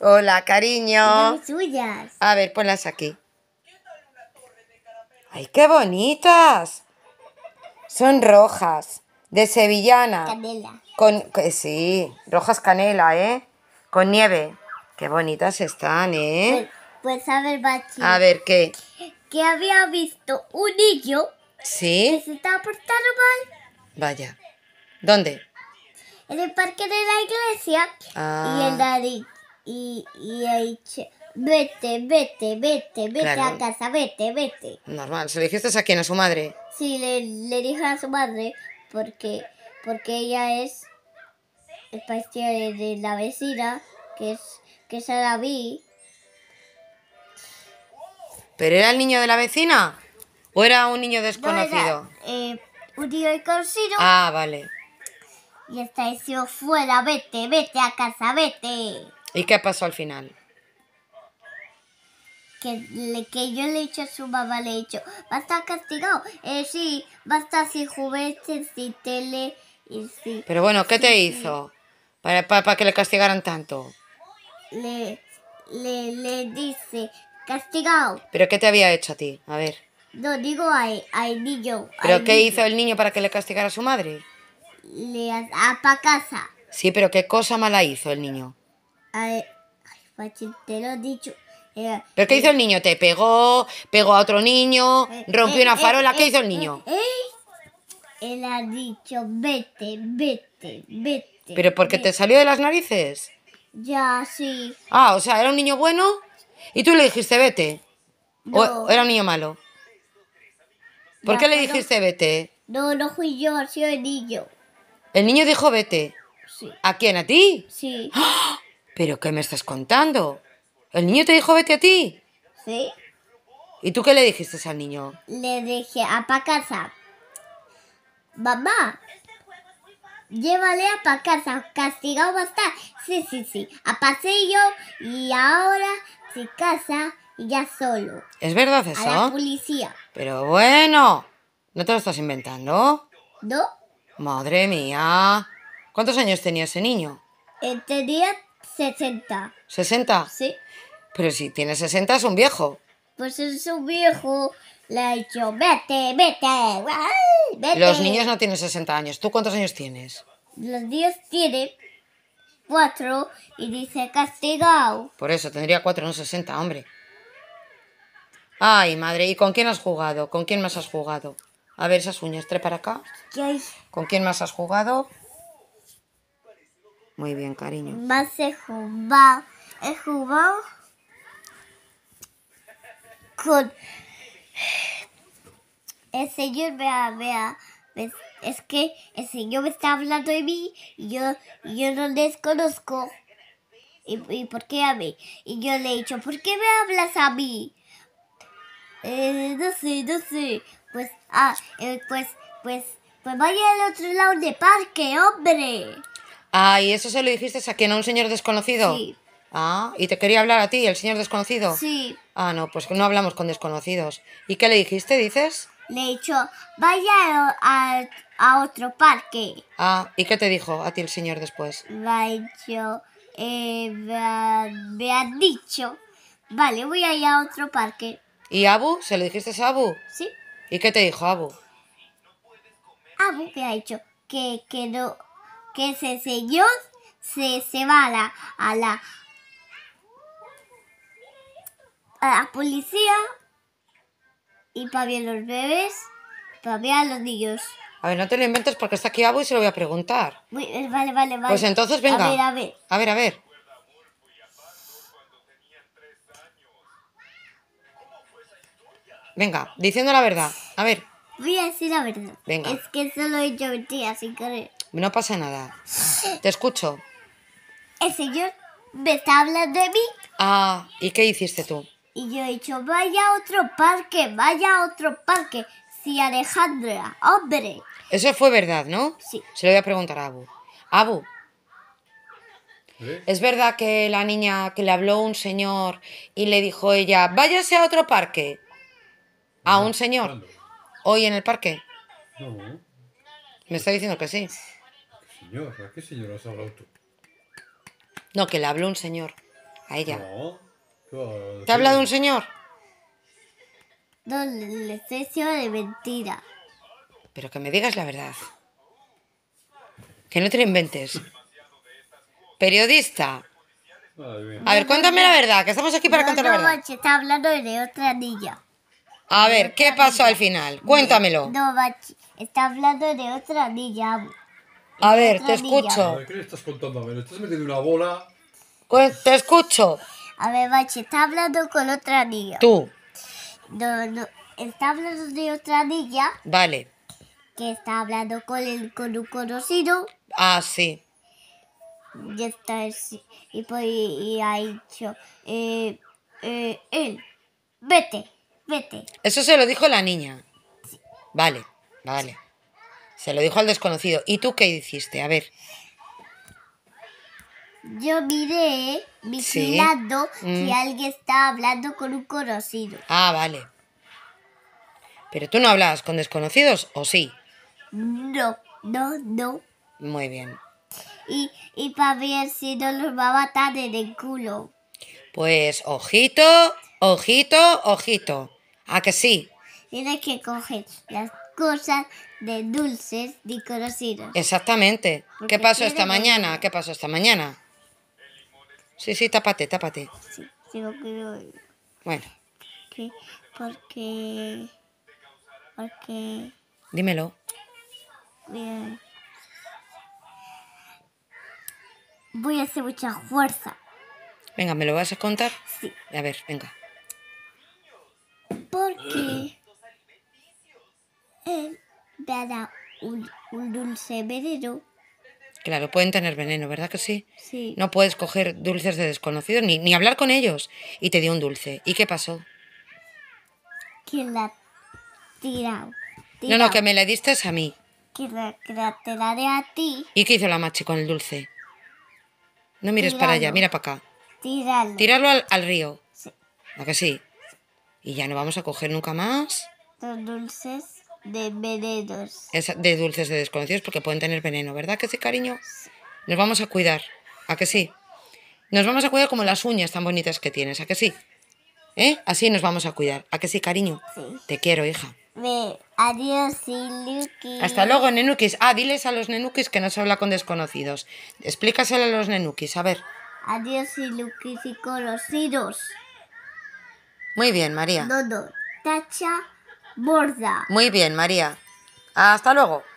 Hola, cariño. Son suyas. A ver, ponlas aquí. ¡Ay, qué bonitas! Son rojas, de sevillana. Canela. Con, sí, rojas canela, ¿eh? Con nieve. Qué bonitas están, ¿eh? Pues, pues a ver, Bachi. A ver, ¿qué? Que había visto un niño. ¿Sí? Que se estaba portando mal. Vaya. ¿Dónde? En el parque de la iglesia. Ah. Y el nariz. Ah y, y ahí, vete, vete, vete, vete a casa, vete, vete. Normal, ¿se lo dijiste a quién? ¿A su madre? Sí, le, le dije a su madre porque, porque ella es, el pastel de, la vecina, que es, que se la vi. ¿Pero era el niño de la vecina? ¿O era un niño desconocido? Eh, un niño desconocido. Ah, vale. Y está diciendo fuera, vete, vete a casa, vete. ¿Y qué pasó al final? Que, yo le he dicho a su mamá, le he dicho, va a estar castigado. Eh, sí, va a estar sin juguetes, sin tele y sí. Pero bueno, ¿qué te hizo para, para, que le castigaran tanto? Le, dice, castigado. ¿Pero qué te había hecho a ti? A ver. No, digo al, niño. ¿Pero qué hizo el niño para que le castigara a su madre? Le ah, a, a casa. Sí, pero ¿qué cosa mala hizo el niño? Ay, Pachi, te lo he dicho. ¿Pero qué eh, hizo el niño? ¿Te pegó? ¿Pegó a otro niño? Eh, ¿Rompió eh, una farola? ¿Qué hizo el niño? Él ha dicho, vete, vete, vete. ¿Pero porque te salió de las narices? Ya, sí. Ah, o sea, era un niño bueno y tú le dijiste, vete. ¿O era un niño malo? ¿Por qué le dijiste, vete? No, no fui yo, ha sido el niño. ¿El niño dijo, vete? ¿A quién? ¿A ti? Sí. ¡Ah! ¿Pero qué me estás contando? ¿El niño te dijo vete a ti? Sí. ¿Y tú qué le dijiste al niño? Le dije, a pa' casa. Mamá, llévale a pa' casa, castigado va a estar. Sí, sí, sí, a paseo y ahora se casa y ya solo. ¿Es verdad eso? A la policía. Pero bueno, ¿no te lo estás inventando? No. Madre mía. ¿Cuántos años tenía ese niño? Eh, tenía 60. ¿60? Sí. Pero si tiene 60 es un viejo. Pues es un viejo. Le ha dicho, vete, vete, Los niños no tienen 60 años. ¿Tú cuántos años tienes? Los niños tienen 4 y dice castigado. Por eso, tendría 4, no 60, hombre. Ay, madre, ¿y con quién has jugado? ¿Con quién más has jugado? A ver esas uñas, tres para acá. ¿Con quién más has jugado? Muy bien, cariño. Más se jugado, He jugado con el señor vea, vea. Es que el señor me está hablando de mí y yo, yo no desconozco. ¿Y, ¿Y por qué a mí? Y yo le he dicho, ¿por qué me hablas a mí? Eh, no sé, no sé. Pues, ah, eh, pues, pues, pues vaya al otro lado del parque, hombre. Ah, ¿y eso se lo dijiste a quien? ¿A un señor desconocido? Sí. Ah, ¿y te quería hablar a ti, el señor desconocido? Sí. Ah, no, pues no hablamos con desconocidos. ¿Y qué le dijiste, dices? Le he dicho, vaya a, otro parque. Ah, ¿y qué te dijo a ti el señor después? Eh, me ha dicho, me, ha, dicho, vale, voy a ir a otro parque. ¿Y Abu? ¿Se lo dijiste a Abu? Sí. ¿Y qué te dijo Abu? Abu que ha dicho que, quedó que ese señor se va a la, a la policía y para ver los bebés, para ver a los niños. A ver, no te lo inventes porque está aquí Abu y se lo voy a preguntar. Vale, vale, vale. Pues entonces venga. A ver, a ver. A ver, a ver. Venga, diciendo la verdad. A ver. Voy a decir la verdad. Venga. Es que solo he hecho mentiras, sin querer. No pasa nada. Te escucho. El señor me está hablando de mí. Ah, ¿y qué hiciste tú? Y yo he dicho, vaya a otro parque, vaya a otro parque. si Alejandra, hombre. Eso fue verdad, ¿no? Sí. Se lo voy a preguntar a Abu. Abu, ¿Eh? ¿Es verdad que la niña que le habló un señor y le dijo ella, váyase a otro parque? ¿A un señor? ¿Hoy en el parque? Me está diciendo que sí. ¿A qué señor has hablado tú? No, que le habló un señor. A ella. ¿Te ha hablado un señor? No, si de mentira. Pero que me digas la verdad. Que no te lo inventes. Periodista. A ver, cuéntame la verdad, que estamos aquí para contar la verdad. está hablando de otra niña. A ver, ¿qué pasó al final? Cuéntamelo. No, bachi, está hablando de otra niña. A ver, te escucho. A ver, ¿Qué le estás contando? A ver, le estás metiendo una bola. Pues te escucho. A ver, Bachi, está hablando con otra niña. Tú. No, no, está hablando de otra niña. Vale. Que está hablando con, el, con un conocido. Ah, sí. Y, está, y, pues, y ha dicho, eh, eh, él, vete, vete. Eso se lo dijo la niña. Sí. Vale, vale. Se lo dijo al desconocido. ¿Y tú qué hiciste? A ver. Yo miré vigilando que mm. alguien estaba hablando con un conocido. Ah, vale. ¿Pero tú no hablabas con desconocidos o sí? No, no, no. Muy bien. Y, y para ver si no los va a matar en el culo. Pues ojito, ojito, ojito. ¿A que sí? Tienes que coger las cosas de dulces de Exactamente. ¿Qué pasó esta mañana? ¿Qué pasó esta mañana? Sí, sí, tápate, tápate. Sí, sí, Bueno. qué? porque... Porque... Dímelo. Voy a hacer mucha fuerza. Venga, ¿me lo vas a contar? Sí. A ver, venga. Porque comprara un, un dulce veneno. Claro, pueden tener veneno, ¿verdad que sí? Sí. No puedes coger dulces de desconocidos ni, hablar con ellos. Y te dio un dulce. ¿Y qué pasó? Que la tirado. No, no, que me la diste es a mí. Que la, te la de a ti. ¿Y qué hizo la machi con el dulce? No mires para allá, mira para acá. Tirarlo. Tíralo al, al, río. Sí. que sí? ¿Y ya no vamos a coger nunca más? Los dulces. De venenos. de dulces de desconocidos porque pueden tener veneno, ¿verdad que sí, cariño? Nos vamos a cuidar, ¿a que sí? Nos vamos a cuidar como las uñas tan bonitas que tienes, ¿a que sí? ¿Eh? Así nos vamos a cuidar, ¿a que sí, cariño? Sí. Te quiero, hija. Me... Adiós, iluki Hasta luego, Nenukis. Ah, diles a los Nenukis que no se habla con desconocidos. Explícaselo a los Nenukis, a ver. Adiós, iluki y conocidos. Muy bien, María. Dodo, tacha borda. Muy bien, María. Hasta luego.